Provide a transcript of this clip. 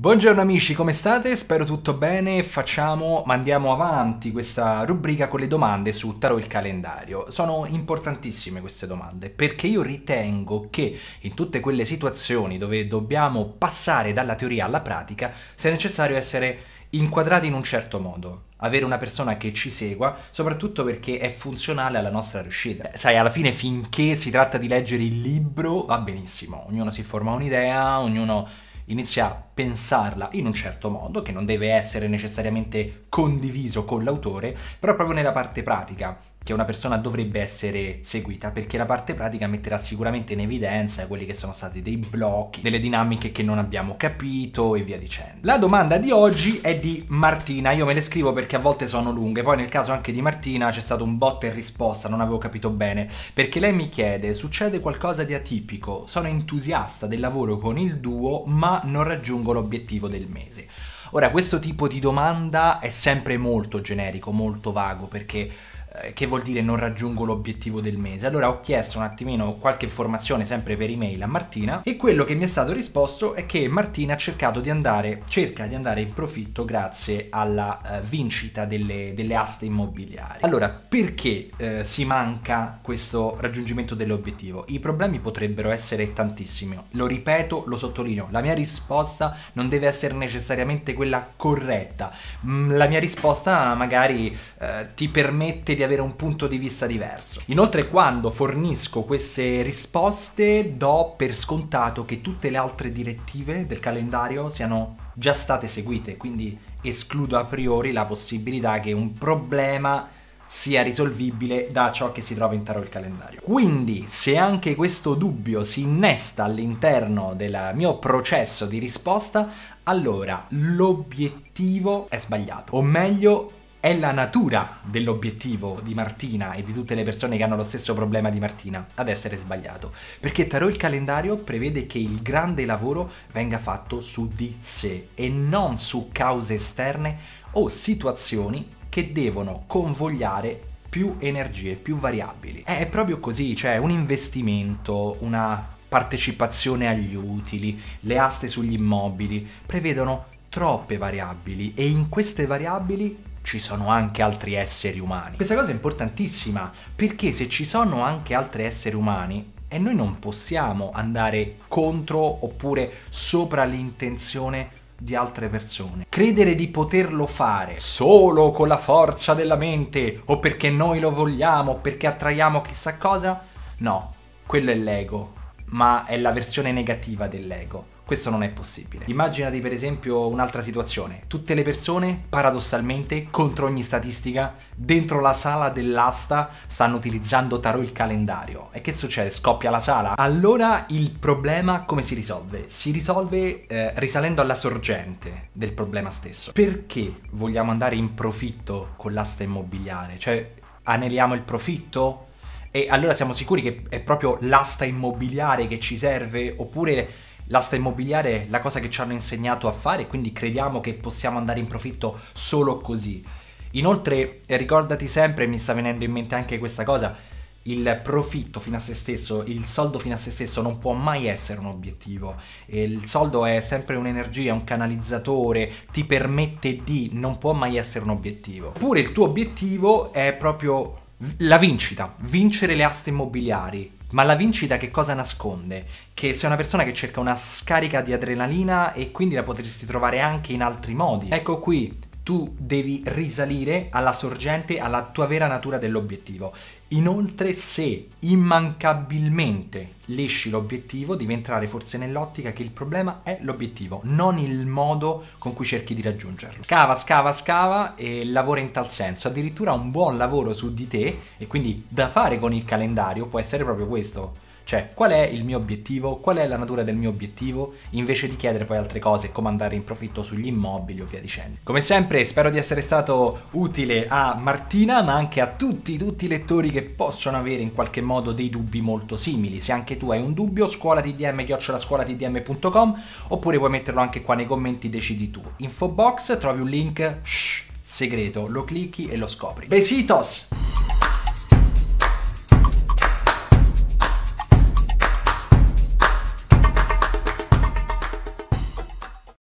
Buongiorno amici, come state? Spero tutto bene. Facciamo, mandiamo avanti questa rubrica con le domande su Tarot il calendario. Sono importantissime queste domande perché io ritengo che in tutte quelle situazioni dove dobbiamo passare dalla teoria alla pratica sia necessario essere inquadrati in un certo modo, avere una persona che ci segua, soprattutto perché è funzionale alla nostra riuscita. Eh, sai, alla fine finché si tratta di leggere il libro va benissimo, ognuno si forma un'idea, ognuno inizia a pensarla in un certo modo, che non deve essere necessariamente condiviso con l'autore, però proprio nella parte pratica che una persona dovrebbe essere seguita perché la parte pratica metterà sicuramente in evidenza quelli che sono stati dei blocchi, delle dinamiche che non abbiamo capito e via dicendo. La domanda di oggi è di Martina, io me le scrivo perché a volte sono lunghe, poi nel caso anche di Martina c'è stato un botta e risposta, non avevo capito bene, perché lei mi chiede succede qualcosa di atipico, sono entusiasta del lavoro con il duo ma non raggiungo l'obiettivo del mese. Ora questo tipo di domanda è sempre molto generico, molto vago perché eh, che vuol dire non raggiungo l'obiettivo del mese. Allora ho chiesto un attimino qualche informazione sempre per email a Martina e quello che mi è stato risposto è che Martina ha cercato di andare, cerca di andare in profitto grazie alla eh, vincita delle, delle, aste immobiliari. Allora perché eh, si manca questo raggiungimento dell'obiettivo? I problemi potrebbero essere tantissimi, lo ripeto, lo sottolineo, la mia risposta non deve essere necessariamente quella corretta, mm, la mia risposta magari eh, ti permette di di avere un punto di vista diverso. Inoltre quando fornisco queste risposte do per scontato che tutte le altre direttive del calendario siano già state seguite, quindi escludo a priori la possibilità che un problema sia risolvibile da ciò che si trova in tarot il calendario. Quindi, se anche questo dubbio si innesta all'interno del mio processo di risposta, allora l'obiettivo è sbagliato, o meglio è la natura dell'obiettivo di Martina e di tutte le persone che hanno lo stesso problema di Martina ad essere sbagliato, perché Tarot il calendario prevede che il grande lavoro venga fatto su di sé e non su cause esterne o situazioni che devono convogliare più energie, più variabili. È proprio così, cioè un investimento, una partecipazione agli utili, le aste sugli immobili, prevedono troppe variabili e in queste variabili ci sono anche altri esseri umani. Questa cosa è importantissima perché se ci sono anche altri esseri umani e noi non possiamo andare contro oppure sopra l'intenzione di altre persone. Credere di poterlo fare solo con la forza della mente o perché noi lo vogliamo, o perché attraiamo chissà cosa, no, quello è l'ego, ma è la versione negativa dell'ego. Questo non è possibile. Immaginati per esempio un'altra situazione. Tutte le persone, paradossalmente, contro ogni statistica, dentro la sala dell'asta stanno utilizzando tarot il calendario. E che succede? Scoppia la sala? Allora il problema come si risolve? Si risolve eh, risalendo alla sorgente del problema stesso. Perché vogliamo andare in profitto con l'asta immobiliare? Cioè aneliamo il profitto? E allora siamo sicuri che è proprio l'asta immobiliare che ci serve? Oppure L'asta immobiliare è la cosa che ci hanno insegnato a fare, quindi crediamo che possiamo andare in profitto solo così. Inoltre, eh, ricordati sempre, mi sta venendo in mente anche questa cosa, il profitto fino a se stesso, il soldo fino a se stesso non può mai essere un obiettivo. Il soldo è sempre un'energia, un canalizzatore, ti permette di, non può mai essere un obiettivo. Pure il tuo obiettivo è proprio la vincita, vincere le aste immobiliari, ma la vincita che cosa nasconde? Che sei una persona che cerca una scarica di adrenalina e quindi la potresti trovare anche in altri modi. Ecco qui, tu devi risalire alla sorgente, alla tua vera natura dell'obiettivo. Inoltre, se immancabilmente lesci l'obiettivo, devi entrare forse nell'ottica che il problema è l'obiettivo, non il modo con cui cerchi di raggiungerlo. Scava, scava, scava e lavora in tal senso. Addirittura un buon lavoro su di te e quindi da fare con il calendario può essere proprio questo cioè, qual è il mio obiettivo? Qual è la natura del mio obiettivo? Invece di chiedere poi altre cose, come andare in profitto sugli immobili o via dicendo. Come sempre, spero di essere stato utile a Martina, ma anche a tutti, tutti i lettori che possono avere in qualche modo dei dubbi molto simili. Se anche tu hai un dubbio, scuolatdm, scuolatdm.com, oppure puoi metterlo anche qua nei commenti, decidi tu. Info box, trovi un link, shh, segreto, lo clicchi e lo scopri. Besitos!